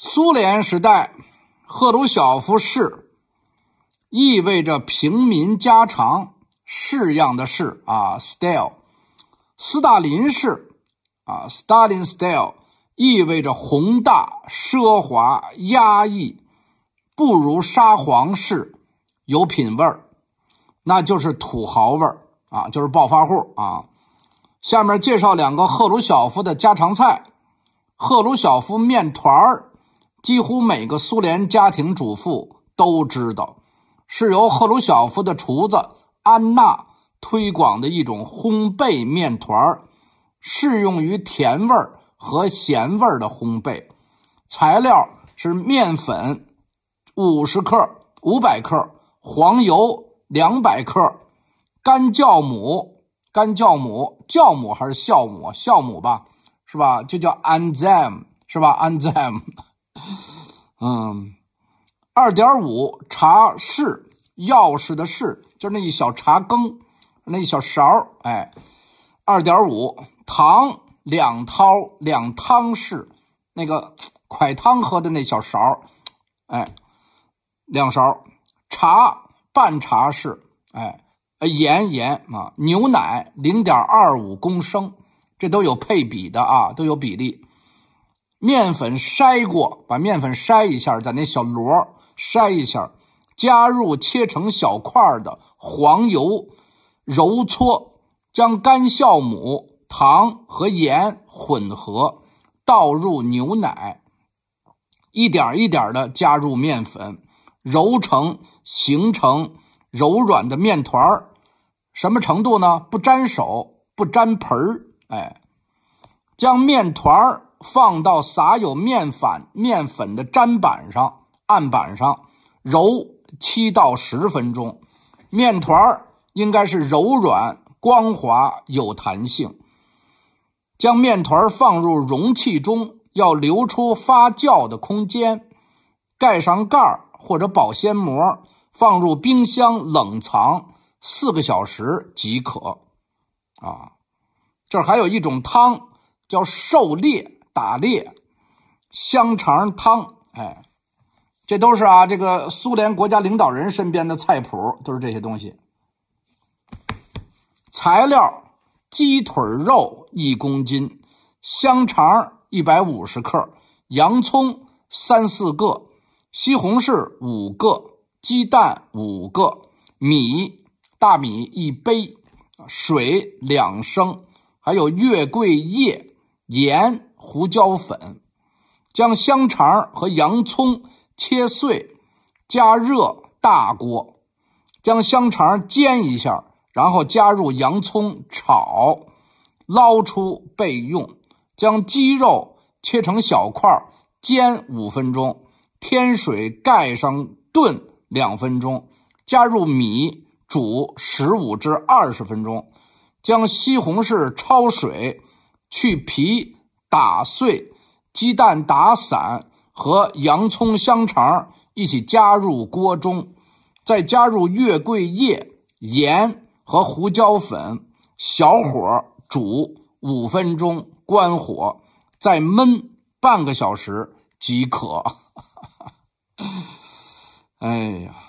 苏联时代，赫鲁晓夫式意味着平民家常式样的式啊，style；斯大林式啊，Stalin style，意味着宏大、奢华、压抑，不如沙皇式有品味儿，那就是土豪味儿啊，就是暴发户啊。下面介绍两个赫鲁晓夫的家常菜：赫鲁晓夫面团儿。几乎每个苏联家庭主妇都知道，是由赫鲁晓夫的厨子安娜推广的一种烘焙面团儿，适用于甜味儿和咸味儿的烘焙。材料是面粉五十克、五百克黄油两百克、干酵母。干酵母，酵母还是酵母？酵母吧，是吧？就叫 enzyme 是吧？enzyme。嗯，二点五茶匙，钥匙的匙，就那一小茶羹，那一小勺哎，二点五糖两汤两汤匙，那个快汤喝的那小勺儿，哎，两勺茶半茶匙，哎，呃，盐盐啊，牛奶零点二五公升，这都有配比的啊，都有比例。面粉筛过，把面粉筛一下，在那小箩筛一下，加入切成小块的黄油，揉搓。将干酵母、糖和盐混合，倒入牛奶，一点一点的加入面粉，揉成形成柔软的面团儿。什么程度呢？不粘手，不粘盆儿。哎，将面团儿。放到撒有面粉面粉的砧板上、案板上揉七到十分钟，面团儿应该是柔软、光滑、有弹性。将面团儿放入容器中，要留出发酵的空间，盖上盖儿或者保鲜膜，放入冰箱冷藏四个小时即可。啊，这还有一种汤叫狩猎。打猎，香肠汤，哎，这都是啊，这个苏联国家领导人身边的菜谱都是这些东西。材料：鸡腿肉一公斤，香肠一百五十克，洋葱三四个，西红柿五个，鸡蛋五个，米大米一杯，水两升，还有月桂叶，盐。胡椒粉，将香肠和洋葱切碎，加热大锅，将香肠煎一下，然后加入洋葱炒，捞出备用。将鸡肉切成小块，煎五分钟，添水盖上炖两分钟，加入米煮十五至二十分钟。将西红柿焯水，去皮。打碎鸡蛋，打散，和洋葱、香肠一起加入锅中，再加入月桂叶、盐和胡椒粉，小火煮五分钟，关火，再焖半个小时即可。哎呀！